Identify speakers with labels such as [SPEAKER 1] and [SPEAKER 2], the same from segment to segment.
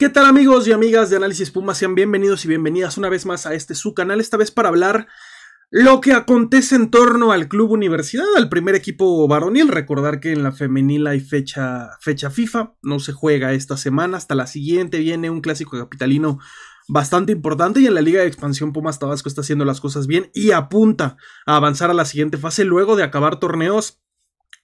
[SPEAKER 1] ¿Qué tal amigos y amigas de Análisis Puma? Sean bienvenidos y bienvenidas una vez más a este su canal, esta vez para hablar lo que acontece en torno al Club Universidad, al primer equipo varonil. Recordar que en la femenil hay fecha, fecha FIFA, no se juega esta semana, hasta la siguiente viene un clásico capitalino bastante importante y en la Liga de Expansión Pumas Tabasco está haciendo las cosas bien y apunta a avanzar a la siguiente fase luego de acabar torneos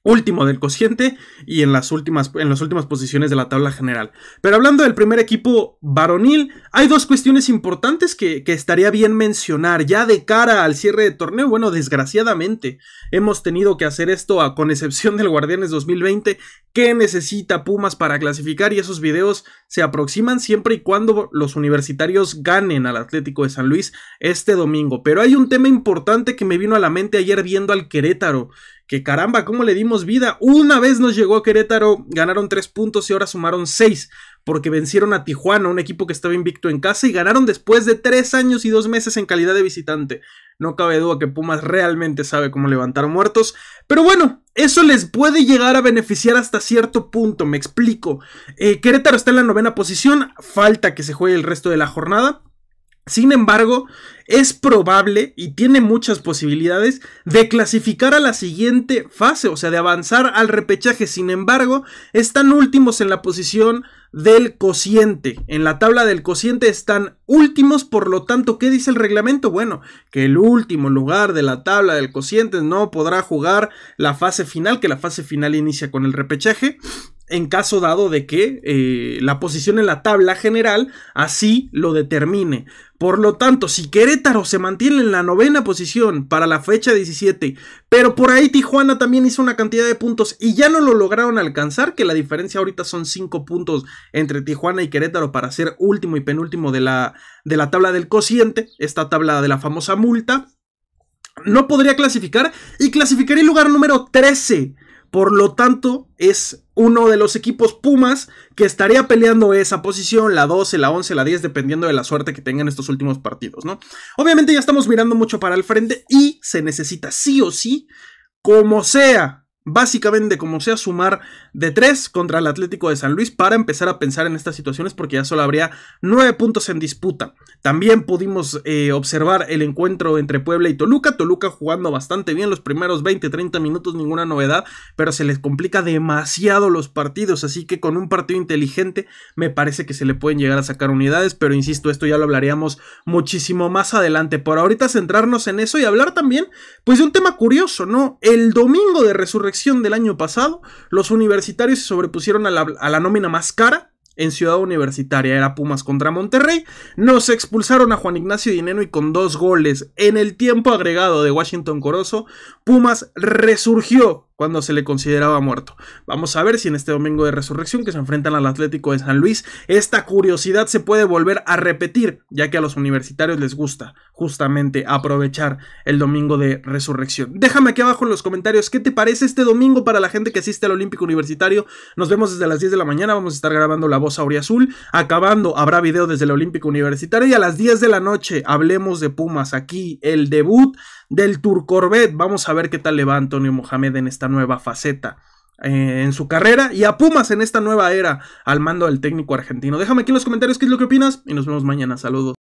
[SPEAKER 1] último del cociente y en las, últimas, en últimas posiciones de la tabla general. Pero hablando del primer equipo varonil, hay dos cuestiones importantes que, estaría bien mencionar ya de cara al cierre de torneo. Bueno, desgraciadamente hemos tenido que hacer esto con excepción del Guardianes 2020 qué necesita Pumas para clasificar y esos videos se aproximan siempre y cuando los universitarios ganen al Atlético de San Luis este domingo. Pero hay un tema importante que me vino a la mente ayer viendo al Querétaro, que caramba, cómo le dimos vida. Una vez nos llegó a Querétaro, ganaron tres puntos y ahora sumaron seis porque vencieron a Tijuana, un equipo que estaba invicto en casa, y ganaron después de tres años y dos meses en calidad de visitante. No cabe duda que Pumas realmente sabe cómo levantar muertos, pero bueno, eso les puede llegar a beneficiar hasta cierto punto, me explico. Eh, Querétaro está en la novena posición, falta que se juegue el resto de la jornada. Sin embargo, es probable y tiene muchas posibilidades de clasificar a la siguiente fase, o sea, de avanzar al repechaje. Sin embargo, están últimos en la posición del cociente. En la tabla del cociente están últimos, por lo tanto, ¿qué dice el reglamento? Bueno, que el último lugar de la tabla del cociente no podrá jugar la fase final, que la fase final inicia con el repechaje en caso dado de que eh, la posición en la tabla general así lo determine. Por lo tanto, si Querétaro se mantiene en la novena posición para la fecha 17, pero por ahí Tijuana también hizo una cantidad de puntos y ya no lo lograron alcanzar, que la diferencia ahorita son 5 puntos entre Tijuana y Querétaro para ser último y penúltimo de la, de la tabla del cociente, esta tabla de la famosa multa, no podría clasificar y clasificaría el lugar número 13. Por lo tanto, es uno de los equipos Pumas que estaría peleando esa posición, la 12, la 11, la 10, dependiendo de la suerte que tengan estos últimos partidos, ¿no? Obviamente ya estamos mirando mucho para el frente y se necesita sí o sí, como sea, básicamente como sea sumar de 3 contra el Atlético de San Luis para empezar a pensar en estas situaciones porque ya solo habría 9 puntos en disputa. También pudimos eh, observar el encuentro entre Puebla y Toluca, Toluca jugando bastante bien los primeros 20-30 minutos, ninguna novedad, pero se les complica demasiado los partidos, así que con un partido inteligente me parece que se le pueden llegar a sacar unidades, pero insisto, esto ya lo hablaríamos muchísimo más adelante. Por ahorita centrarnos en eso y hablar también pues de un tema curioso, ¿no? El domingo de resurrección del año pasado, los universitarios se sobrepusieron a la, a la nómina más cara en Ciudad Universitaria, era Pumas contra Monterrey. Nos expulsaron a Juan Ignacio Dineno y con dos goles en el tiempo agregado de Washington Corozo, Pumas resurgió cuando se le consideraba muerto. Vamos a ver si en este domingo de resurrección que se enfrentan al Atlético de San Luis, esta curiosidad se puede volver a repetir, ya que a los universitarios les gusta justamente aprovechar el domingo de resurrección. Déjame aquí abajo en los comentarios qué te parece este domingo para la gente que asiste al Olímpico Universitario. Nos vemos desde las 10 de la mañana, vamos a estar grabando La Voz Auriazul. Acabando, habrá video desde el Olímpico Universitario y a las 10 de la noche hablemos de Pumas. Aquí el debut del Tour Corvette. Vamos a ver qué tal le va Antonio Mohamed en esta nueva faceta eh, en su carrera y a Pumas en esta nueva era al mando del técnico argentino. Déjame aquí en los comentarios qué es lo que opinas y nos vemos mañana. Saludos.